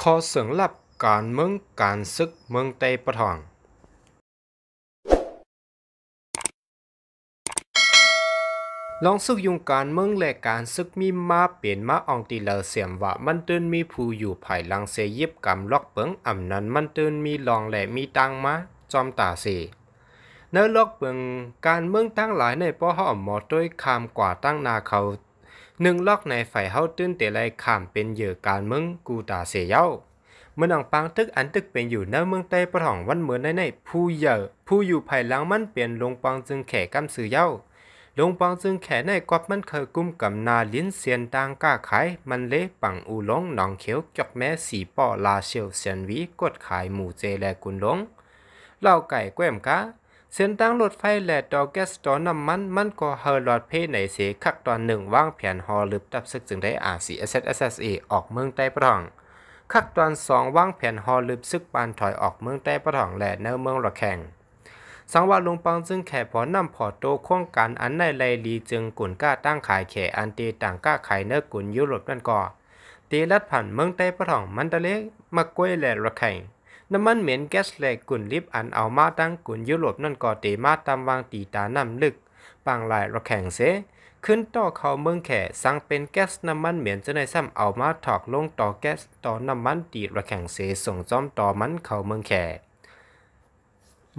ขอเสียงลับ การเมืองการศึกเมืองเตปะทอง ลองซึกยุงการเมืองและการซึกมีมาเปลี่ยนมาอองตีเลเสียมว่ามันตื่นมีผู้อยู่ภายหลังเสยิบกำล็อกเปิงอ่ำนั้นมันตื่นมีลองและมีตังมาจอมตาเสเนื้อล็อกเปิงการเมืองตั้งหลายในป้อหอมหมอด้วยคำกว่าตั้งนาเขาหนึ่งลอกในฝ่ายเฮาตื้นเตะไยขามเป็นเหยื่อการเมืองกูตาเสียเย้าเมืองปังตึกอันตึกเป็นอยู่ในเมืองใต้ประหองวันเหมือนในในผู้เหยื่อผู้อยู่ภายหลังมันเปลี่ยนลงปังจึงแข่กำสื่อเย้าลงปังจึงแข่ในกอบมันเคยกุ้มกับนาลิ้นเซียนต่างก้าขาย มันเละปังอูหลงหนองเขียวจอกแม่สีป่อลาเชลเซียนวีกดขายหมูเจแลกุนหลงเล่าไก่แก้มกะเส้นตั้งรถไฟและดอกแก๊สตอนน้ำมัน มัน ก็เฮอลอดเพไในเสคักตอนหนึ่งว่างแผนหอลึบตับซึกจึงได้อา r ีเอสเอสเอออกเมืองใต้ปะ่องคักตอนสองว่างแผนหอลึบซึกปานถอยออกเมืองใต้ปะ่องและเนื้อเมืองระแข่งสังวาลงปังจึงแข่พอนำพอโตโครงการอันใน ไลลี จึงกุ่นก้าตั้งขายแข่อันตีต่างก้าขายเนื้อกุ่นยุโรปนั่นก่อตีลัดผ่านเมืองใต้ปะ่องมันตะเล็กมะกล้วยและระแข่งน้ำมันเหม็นแก๊สแหลกกุ่นลิบอันเอามาตั้งกุ่นยุโรปนั่นก่อเตมาตามวางตีตาน้ำลึก ปางหลายระแข่งเสขึ้นต่อเขาเมืองแข่สั่งเป็นแก๊สน้ำมันเหม็นจะในซ้ำเอามาถอกลงต่อแก๊สต่อน้ำมันตีระแข่งเสส่งจอมต่อมันเขาเมืองแข่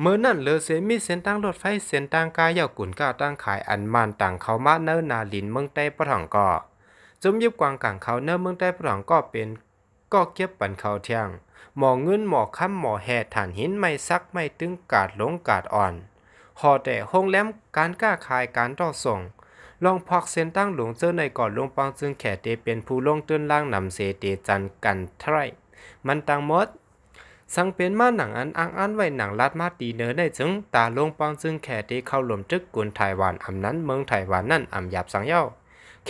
เมื่อนั่นเลอเซมีเส้นตั้งรถไฟเส้นตั้งกายยาวกุ่นก้าวตั้งขายอันมันต่างเขามาเนินนาลินเมืองใต้ปะถังก่อจมยิบกวางกลางเขาเนินเมืองใต้ปะถังก็เป็นก็เก็บปันเขาเที่ยงหมอเงินหมอค้ำหมอแห่ฐานหินไม่ซักไม่ตึงกาดหลงกาดอ่อนหอแต่ห้องแลมการกล้าขายการต่อส่งลองพอกเส้นตั้งหลวงเจอในก่อนลงปังจึงแขเตเป็นผู้ลงตื้นล่างนำเสเตจันกันไทร มันตังมดสังเป็นมาหนังอันอ้างอันไว้หนังลัดมาตีเนอด้จึงตาลงปังจึงแขเตเข้าหลมจึกกุนไทยหวานอำนั้นเมืองไทยหวานนั่นอำหยาบสังเย้า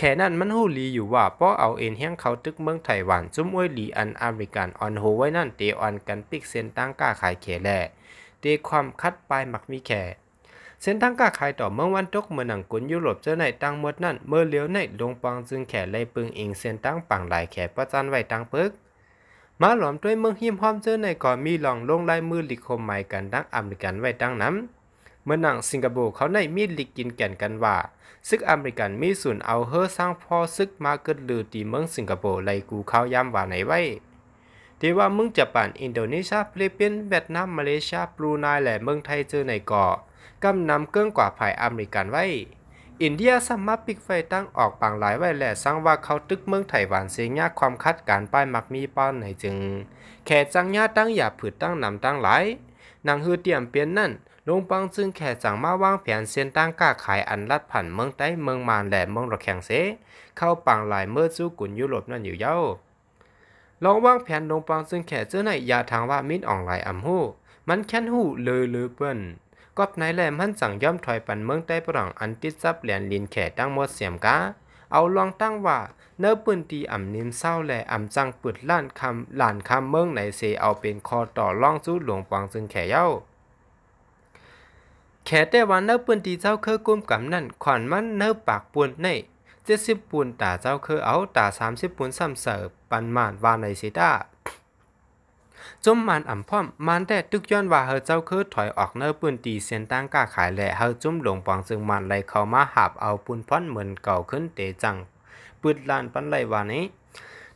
แค่นั้นมันหูลีอยู่ว่าพอเอาเอ็นเฮียงเขาตึกเมืองไต้หวันจุ้มอวยลีอันอเมริกันออนโฮไว้นั่น เตออนกันปิกเซนตั้งก้าขายแขแล่เตความคัดปลายมักมีแขเส้นตั้งก้าขายต่อเมืองวันตกเมื่อหนังกุนยุโรปเจอในตั้งมดนั่นเมื่อเลี้ยวในลงปองจึงแขเลยปึงอิงเส้นตั้งปังหลายแขประจันไว้ตั้งปึก มาหลอมด้วยเมืองหิมห้อมเจอในก่อนมีลองลงลายมือหลกคมใหม่กันดังอเมริกันไว้ตังน้ำเมื่อหนังสิงคโปร์เขาในมีลิกกินแก่นกันว่า ซึกอเมริกันมีส่วนเอาเฮอสร้างพ่อซึกมาเกิดลือตีเมืองสิงคโปร์ไลกูเขาย้ำว่าไหนไว้ที่ว่ามึงจะป่านอินโดนีเซียฟิลิปปินส์เวียดนามมาเลเซียบรูไนและเมืองไทยเจอในเกาะกำนำเกืนองกว่าภายอเมริกันไว้ อินเดียสามารถปิกไฟตั้งออกปางหลายไว้และสร้างว่าเขาตึกเมืองไทยหวานเสียงยากความคัดการป้ายมักมีป้อนในจึงแขจังญาตั้งอย่าผืดตั้งนำตั้งหลายนางฮือเตรียมเปลี่ยนนั่นลุงปังจึงแข่จังมาวางแผนเส้นตั้งก้าขายอันลัดผ่านเมืองใต้เมืองมานและเมืองระแขงเสเข้าปังหลายเมื่อสู้กุนยุโรปนั่นอยู่เย้าลองวางแผนลงปังซึ่งแข่เจ้าในยาทางว่ามิดอ่องหลายอ่ำหูมันแค้นหูเลยเลยเปิ้นก็ในายแหลมหันสั่งย่อมถอยปันเมืองใต้ปรังอันติดซับแหลนลินแข่ตั้งมดเสียมกาเอาลองตั้งว่าเนื้อปืนตีอ่ำนิมเศร้าแล่อ่ำจังปืดล้านคำหลานคำเมืองไหนเสเอาเป็นคอต่อล่องสู้หลวงปังซึ่งแข่เย้าแค่แต่วันเนื้อปืนตีเจ้าเคยกุมกับนั่นขวานมันเนื้อปากปูนในเจ็ดสิบปูนตาเจ้าเคยเอาตาสามสิบปูนซ้ำเสิร์ฟปันมานวานในเซดาจมมันอ่ำพอมมันแต่ตึกย้อนว่าเฮอเจ้าเคยถอยออกเนื้อปืนตีเส้นตั้งกาขายแหละเฮอจุ่มหลงปองซึ่งมันไหลเข้ามาหาบเอาปูนพ่อนเหมือนเก่าขึ้นเตจังปืดลานปันไหลวานี้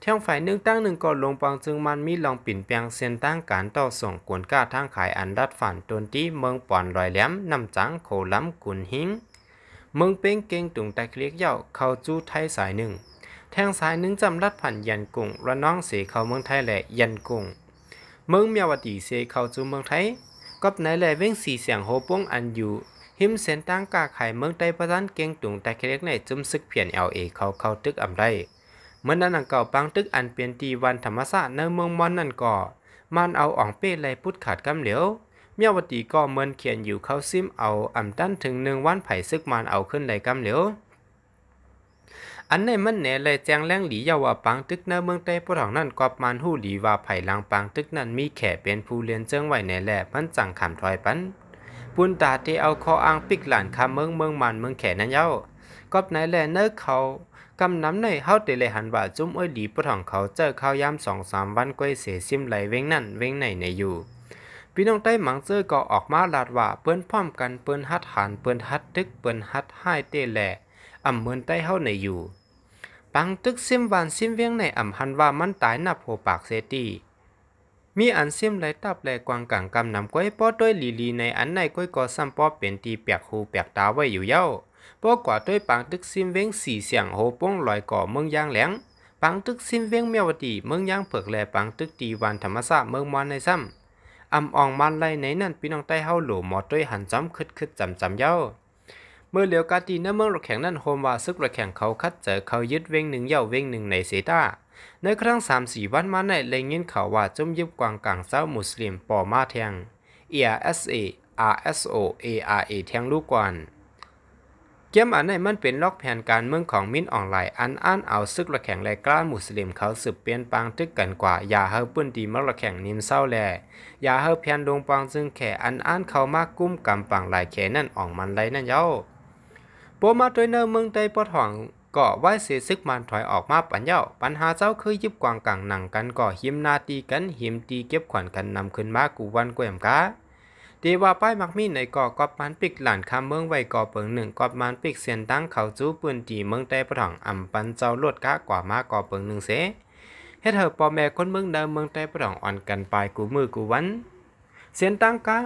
เท่งฝ่ายหนึ่งตั้งหนึ่งก่อลงปังจึงมันมีลองปิ่นเปียงเซีนตั้งการต่อส่งกวนก้าทางขายอันดัดฝันตนที่เมืองปอนลอยแหลมนำจังโคล้ำกุนหิงเมืองเป้งเก่งตุงแต่เคลียกเย่าเข้าจู้ไทยสายหนึ่งแทงสายหนึ่งจำรัดผ่านยันกุงระน้องเสียเข้าเมืองไทยแหละยันกุงเมืองเมียวดีเสียเข้าจู้เมืองไทยก็บไหนแหละเว้งสีเสียงโฮป้งอันอยู่ หิมเส้นตั้งกาไข่เมืองไต้ประทันเก่งตุงแต่เคลียกในจุ้มซึกเพียนเอลเอเขาเข้าตึกอำไดเมื่อนั้นนังเก่าปังตึกอันเปลี่ยนตีวันธรรมศาสตร์ในเมืองมอนนั่นก่อมันเอาอ่องเป้ไรพุทธขาดกำเหลียวเมียวตีก็เมินเขียนอยู่เขาซิมเอาอ่ำตั้นถึงหนึ่งวันไผ่ซึกมันเอาขึ้นไรกำเหลียวอันในมันแหนเลยแจ้งแรงหลีเยาว่าปังตึกในเมืองใต้ผู้ถังนั่นกอบมันหู้หลีว่าไผ่ลังปังตึกนั่นมีแขเป็นผู้เรียนเจิงไหวแหนแหล่มันจังขำถอยปันปุนตาที่เอาคออ้างปิกหลานคำเมืองเมืองมันเมืองแขนั้นเย้ากอบไนแหล่เนื้อเขากำน้ำในเฮาเตเลหันว่าจุ้มอ้อยดีปะถองเขาเจอเข้ายามสองสามวันก้อยเสียซิมไหลเว้งนั่นเว้งไหนในอยู่พี่น้องใต้หมังเจอก็ออกมาลาดว่าเปิ้นพร้อมกันเปิ้นฮัดหันเปิ้นฮัด ตึกเปิ้นฮัดห้ายเตแหละอ่ำเมินใต้เฮาในอยู่ปังตึกซิมวันซิมเวียงในอ่ำหันว่ามันตายนับโหปากเซตีมีอันซิมไหลตับแหลกวางกังกำนำก้อยป้อด้วยลีลีในอันในก้อยกอซ้ำป้อเป็นตีเปียกหูเปียกตาไว้อยู่เย้าบ่กว่าด้วยปังตึกซิมเว้งสี่เสียงโหป้งลอยก่อเมืองย่างแหลงปังตึกซิมเว้งเมียวดีเมืองย่างเผือกแลปังตึกตีวันธรรมศาสตรเมืองมอนในซ้ำอำอองมันไลในนั่นพี่น้องใต้เฮาหลหมอด้วยหันจ้ำคึดคึดจำจำเย้าเมื่อเหลียวกาตีเนื้อเมืองรถแข่งนั่นโฮมว่าซึกรถแข่งเขาคัดเจอเขายึดเว้งหนึ่งเย่าเว้งหนึ่งในเซตาในครั้งสามสี่วันมาในเลยยินขาว่าจมยึบกวางกลางเจ้ามุสลิมปอมาแทง e อ s a RSO ARA แทงลูกกวนเกี่ยมอันในมันเป็นล็อกแผนการเมืองของมินออนไลน์อันอ่านเอาซึกระแข่งแลกล้ามุสลิมเขาสืบเปลี่ยนปางทึกกันกว่าอย่าเฮาปื้นดีมัระแข่งนิมเศร้าแลอย่าเฮาแผนดงปางซึ่งแข่อันอ่านเขามากกุ้มกำปางหลายแขนั่นอ่องมันไรนั่นเย้า โปมาโดยเนอเมืองไต้ปอดห่องกอไว้เสียซึกมันถอยออกมาปัญญยาปัญหาเจ้าคือยิบกวางกังหนังกันก่อหิมนาตีกันหิมตีเก็บขวัญกันนำขึ้นมากูวันแกวมกาดีว่าป้ายมักมีในก่อกอบมันปิกหลานคำเมืองไว้ก่อเปิงหนึ่งกอบมันปิกเสียนตั้งเขาจู้ปืนตีเมืองแต่ประถังอ่ำปันเจ้าลดกะกว่ามาก่อเปิงหนึ่งเสเฮ็ดเธอปอแม่คนเมืองเดิมเมืองแต่ประถังอ่อนกันปลายกูมือกูวัน เสียนตั้งกะ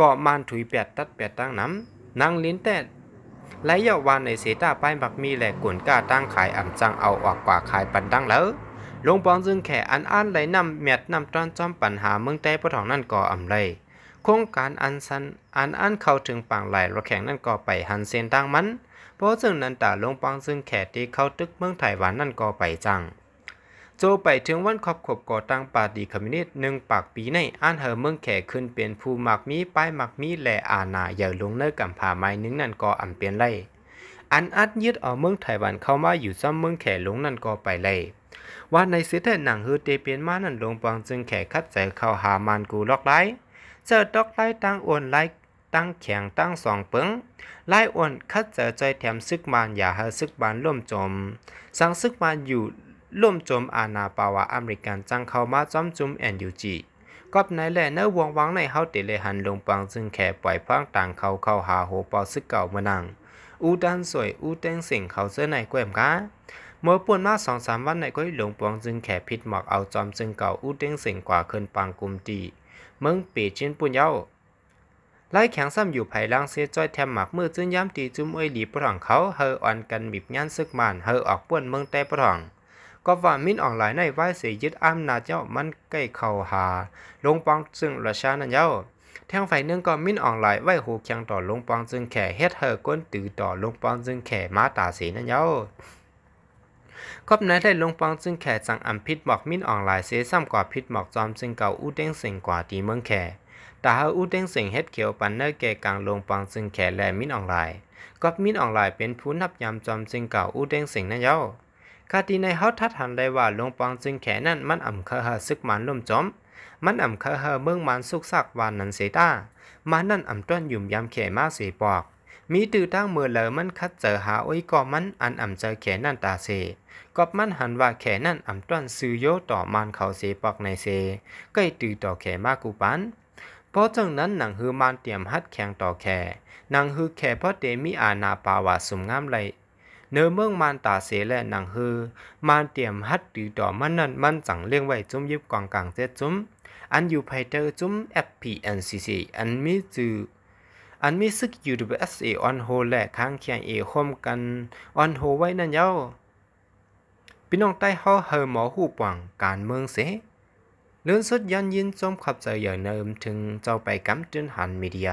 ก่อมันถุยแปดตัดแปดตั้งน้ำนางลิ้นแต่และยาวานในเสตาป้ายมักมีแหลกกวนกาตั้งขายอ่ำจังเอาออกกว่าขายปันตั้งแล้วลงปองซึ่งแข่อันอันไหลนำเมียดนำตอนจอมปัญหาเมืองแต่ประถังนั่นก่ออ่ำเลยโครงการอันสันอันอันเข้าถึงปางไหลรถแข่งนั่นก็ไปหันเซ้นทางมัน เพราะซึ่งนันตาลงปังซึ่งแขกที่เข้าตึกเมืองไต้หวันนั่นก็ไปจัง โจไปถึงวันครอบขบก่อตั้งปาร์ตีคอมมิวนิสต์หนึ่งปากปีในอันเหอเมืองแขกขึ้นเป็นผู้หมักมีป้ายหมักมีแหล่อาณาเย่าลงเนื้อกัมพาไม้นึงนั่นก็อันเปลี่ยนไล่อันอัดยึดเอาเมืองไต้หวันเข้ามาอยู่ซ้ำเมืองแขกลงนั่นก็ไปไล่ว่าในเสื้อแทนหนังฮือเตเปียนมานั่นลงปังจึงแขกคัดใจเข้าหามันกูล็อกไล่เจอดอกไล่ตั้งอ่อนไล่ตั้งแข็งตั้งสองเปิงไล่อ่อนคัดเจอใจแถมซึกมานอย่าหาซึกบานล่มจมสังซึกมานอยู่ล่มจมอาณาปาวาอเมริกันจังเข้ามาจอมจุมแอนยูจีกอบไนแหละเนื้อวงวังในเฮาเตเลหันลงปังซึ่งแขปล่อยพังต่างเขาเข้าหาโหปอซึกเก่ามานังอูดันสวยอูเต้งสิ่งเขาเสื้อในแกวมกะเมื่อป่วนมาสองสามวันในก้อยหลงปองจึงแขพิดหมอกเอาจอมจึงเก่าอูเต้งสิ่งกว่าเคินปังกุมตีมึงปีจินปุ่นเย้าไล่แข็งซ้ำอยู่ภายหลังเสียจอยแถมหมักมือจึงย้ำตีจุ้มเอ้ยหลีปะหลงเขา เฮออ่อนกันบีบยันซึกมันเฮอออกป่วนเมืองแต่ปะหลงก็ว่ามินออนไลน์ในไว้เสียยึดอ้ามนาเจ้ามันใกล้เข่าหา ลงปองซึ่งราชานั่นเย้าทงไฟานึงก็มินออนไลน์ไว้หูแข็งต่อลงปองซึ่งแข่เฮ็ดเฮอก้นตือต่อลงปองซึ่งแข่มาตาสีนั่นเย้าครบในได้ลงปองซึ่งแขจังอัมพิษหมอกมิ้นอ่องลายเสียซ้ำกว่าพิษหมอกจอมซึ่งเก่าอู้เด้งเสียงกว่าตีเมืองแขแต่หาอู้เด้งเสียงเฮ็ดเขียวปันเนอร์แก่กลางลงปองซึ่งแขและมิ้นอ่องลายกอบมิ้นอ่องลายเป็นผู้นับยำจอมซึ่งเก่าอู้เด้งเสียงนั่นเย้าคาดีในเฮาทัดหันได้ว่าลงปองซึ่งแขนั่นมันอ่ำเคอหาซึกมันล่มจอมมันอ่ำเคอหเมืองมันสุกซักวานนันเสต้ามันนั่นอ่ำต้นยุ่มยำแขมาเสีปอกมีตื่อตั้งมือเหลมันคัดเจอหาโอุยก่อมันอันอ่ำเจอแขนนั่นตาเสกอบมันหันว่าแขนนั่นอ่ำต้อนซื้อโยต่อมันเขาเสปอกในเใก็ตื่อต่อแขมากูปันเพราะจังนั้นหนังฮือมันเตรียมฮัดแข่งต่อแขนางฮือแขเพราะเตมีอาณาปาวาสุมงามไหลเนื้อเมืองมานตาเสและหนังฮือมานเตรียมฮัดตือต่อมันนั่นมันสั่งเลี้ยงไว้จุ้มยิบกองกลางเจ็ดจุ้มอันอยู่ภายใต้จุ้ม FPNCC อันมีจื่ออันมีซึก UWSA on h o แหละค้างเคียงเอคมกัน on h o ไว้นั่นเย้าพี่น้องใต้เฮาเฮอหมอหูปวังการเมืองเสเลื่อนสุดยันยินจมขับใจอย่างเนิมถึงเจ้าไปกำจืนหันมีเดีย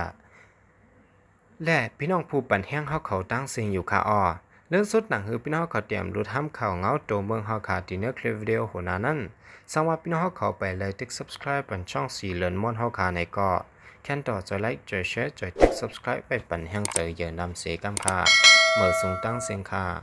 และพี่น้องผู้ปั่นแห้งเฮาเขาตั้งเสียงอยู่คาออเรื่องสุดหนังคือพี่น้องเขาเตรียมรูทำข่าวเงาโตเมืองเฮาคาติเนอร์คลิปวิดีโอหัวน้านั้นสัหรับพี่น้องเขาไปเลยติ๊ก subscribe เป็นช่องสีเหลือนม่อนเฮาคาในก็ khen tỏ cho like cho share cho tích subscribe và bật hang từ giờ năm sĩ cam kha mở súng tăng sen kha